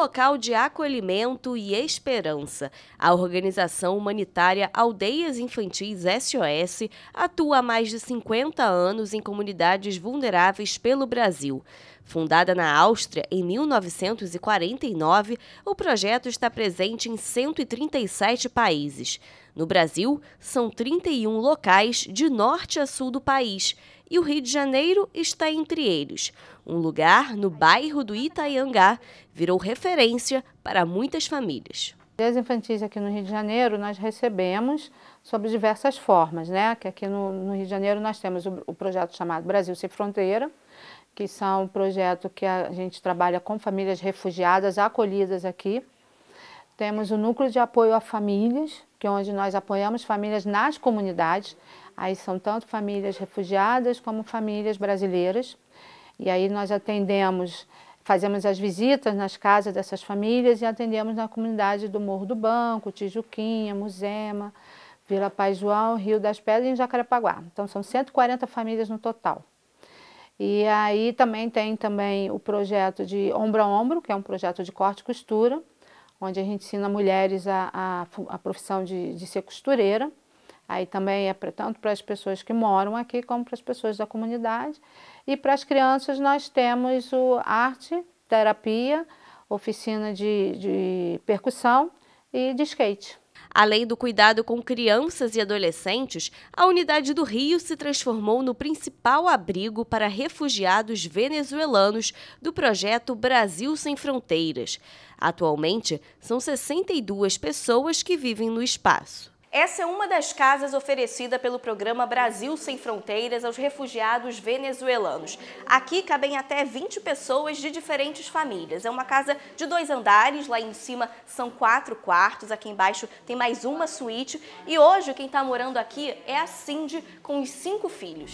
local de acolhimento e esperança. A organização humanitária Aldeias Infantis SOS atua há mais de 50 anos em comunidades vulneráveis pelo Brasil. Fundada na Áustria em 1949, o projeto está presente em 137 países. No Brasil, são 31 locais de norte a sul do país e o Rio de Janeiro está entre eles. Um lugar no bairro do Itaiangá virou referência para muitas famílias. As infantis aqui no Rio de Janeiro nós recebemos sobre diversas formas, né? Que aqui no, no Rio de Janeiro nós temos o, o projeto chamado Brasil Sem Fronteira, que são um projeto que a gente trabalha com famílias refugiadas acolhidas aqui. Temos o núcleo de apoio a famílias, que é onde nós apoiamos famílias nas comunidades. Aí são tanto famílias refugiadas como famílias brasileiras. E aí nós atendemos, fazemos as visitas nas casas dessas famílias e atendemos na comunidade do Morro do Banco, Tijuquinha, Muzema, Vila Pai João, Rio das Pedras e Jacarepaguá. Então são 140 famílias no total. E aí também tem também o projeto de Ombro a Ombro, que é um projeto de corte e costura, onde a gente ensina mulheres a, a, a profissão de, de ser costureira. Aí também é tanto para as pessoas que moram aqui como para as pessoas da comunidade. E para as crianças nós temos o arte, terapia, oficina de, de percussão e de skate. Além do cuidado com crianças e adolescentes, a unidade do Rio se transformou no principal abrigo para refugiados venezuelanos do projeto Brasil Sem Fronteiras. Atualmente, são 62 pessoas que vivem no espaço. Essa é uma das casas oferecida pelo programa Brasil Sem Fronteiras aos refugiados venezuelanos. Aqui cabem até 20 pessoas de diferentes famílias. É uma casa de dois andares, lá em cima são quatro quartos, aqui embaixo tem mais uma suíte. E hoje quem está morando aqui é a Cindy com os cinco filhos.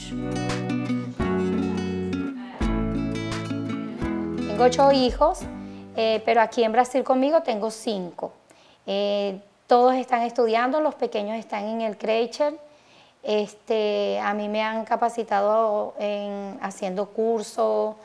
Tenho oito filhos, mas eh, aqui em Brasil comigo tenho cinco. Eh, todos están estudiando, los pequeños están en el CREICHER, este, a mí me han capacitado en haciendo cursos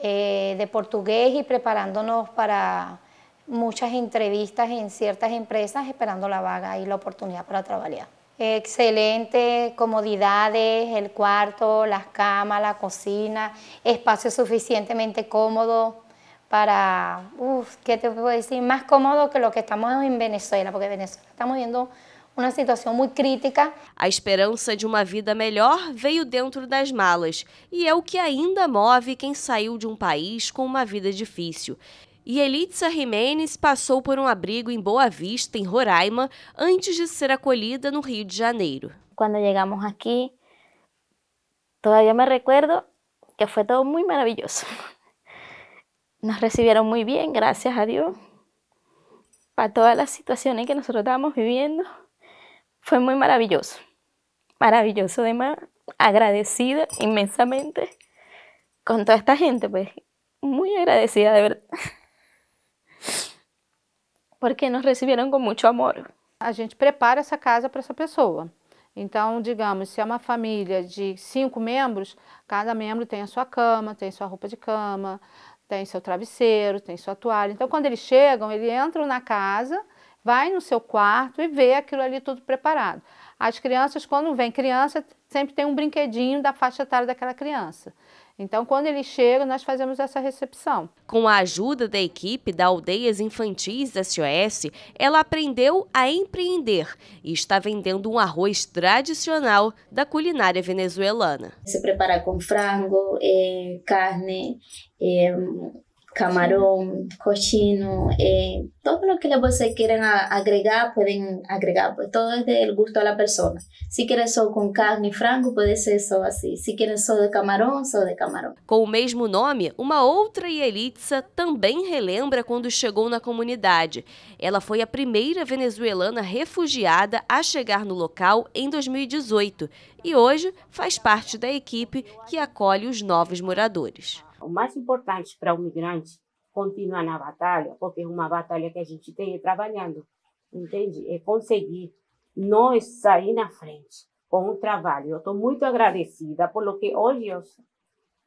eh, de portugués y preparándonos para muchas entrevistas en ciertas empresas, esperando la vaga y la oportunidad para trabajar. Excelente, comodidades, el cuarto, las camas, la cocina, espacio suficientemente cómodo. para uf, que te puedo decir más cómodo que lo que estamos en Venezuela, porque Venezuela estamos viendo uma situação muito crítica. A esperança de uma vida melhor veio dentro das malas e é o que ainda move quem saiu de um país com uma vida difícil. E Elitza Jimenez passou por um abrigo em Boa Vista, em Roraima, antes de ser acolhida no Rio de Janeiro. Quando chegamos aqui, todavía me recuerdo que foi todo muito maravilhoso. Nos recibieron muy bien, gracias a Dios. Para todas las situaciones que nosotros estábamos viviendo, fue muy maravilloso. Maravilloso, además, agradecida inmensamente con toda esta gente, pues muy agradecida de verdad. Porque nos receberam com muito amor. A gente prepara essa casa para essa pessoa. Então, digamos, se é uma família de cinco membros, cada membro tem a sua cama, tem sua roupa de cama, tem seu travesseiro, tem sua toalha. Então, quando eles chegam, eles entram na casa, vai no seu quarto e vê aquilo ali tudo preparado. As crianças, quando vem criança, sempre tem um brinquedinho da faixa etária daquela criança. Então, quando eles chegam, nós fazemos essa recepção. Com a ajuda da equipe da Aldeias Infantis da SOS, ela aprendeu a empreender e está vendendo um arroz tradicional da culinária venezuelana. Se preparar com frango, é, carne, é, camarão, cochino, eh, todo lo que vocês querem agregar, podem agregar, pues todo é do gosto da pessoa. Se Si só com carne e frango, pode ser só assim. Se querem só de camarão, só de camarão. Com o mesmo nome, uma outra Yelitsa também relembra quando chegou na comunidade. Ela foi a primeira venezuelana refugiada a chegar no local em 2018 e hoje faz parte da equipe que acolhe os novos moradores. O mais importante para o migrante continuar na batalha, porque é uma batalha que a gente tem é trabalhando, entende? É conseguir nós sair na frente com o trabalho. Eu estou muito agradecida pelo que hoje eu,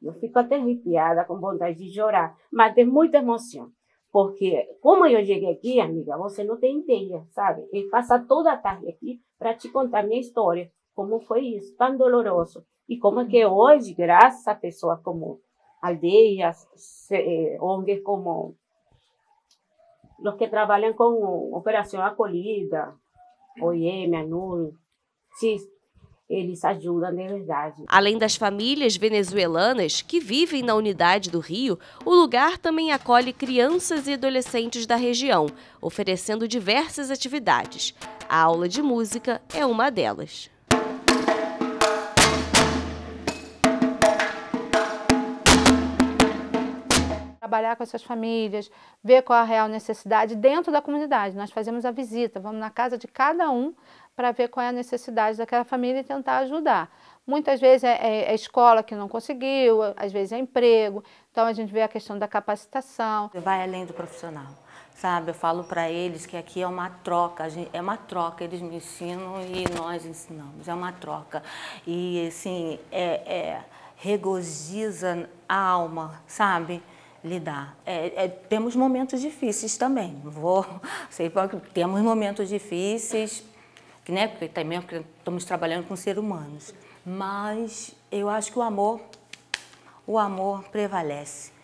eu fico até arrepiada, com vontade de chorar, mas tem muita emoção. Porque como eu cheguei aqui, amiga, você não tem ideia, sabe? Eu passo toda a tarde aqui para te contar minha história, como foi isso, tão doloroso. E como é que hoje, graças a pessoas como aldeias, eh, ONGs como los que trabajan con Operación Acolida, OIM, ANUR, CIS, eles ajudam de verdade. Além das famílias venezuelanas que vivem na unidade do Rio, o lugar também acolhe crianças e adolescentes da região, oferecendo diversas atividades. A aula de música é uma delas. trabalhar com essas famílias, ver qual a real necessidade dentro da comunidade. Nós fazemos a visita, vamos na casa de cada um para ver qual é a necessidade daquela família e tentar ajudar. Muitas vezes é, é, é, escola que não conseguiu, às vezes é emprego. Então a gente vê a questão da capacitação. Vai além do profissional, sabe? Eu falo para eles que aqui é uma troca, é uma troca. Eles me ensinam e nós ensinamos, é uma troca. E assim, é, é regoziza a alma, sabe? lidar. É, é, temos momentos difíceis também. Vou, sei, temos momentos difíceis, né? Porque também tá porque estamos trabalhando com seres humanos. Mas eu acho que o amor, o amor prevalece.